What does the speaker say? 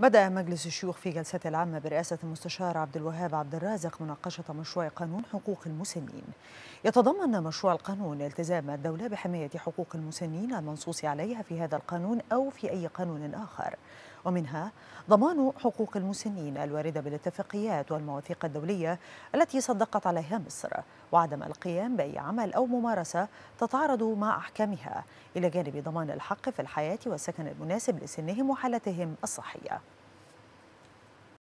بدأ مجلس الشيوخ في جلسته العامة برئاسة المستشار عبد الوهاب عبد الرازق مناقشة مشروع قانون حقوق المسنين يتضمن مشروع القانون التزام الدولة بحماية حقوق المسنين المنصوص عليها في هذا القانون أو في أي قانون آخر ومنها ضمان حقوق المسنين الواردة بالاتفاقيات والمواثيق الدولية التي صدقت عليها مصر وعدم القيام بأي عمل أو ممارسة تتعارض مع أحكامها إلى جانب ضمان الحق في الحياة والسكن المناسب لسنهم وحالتهم الصحية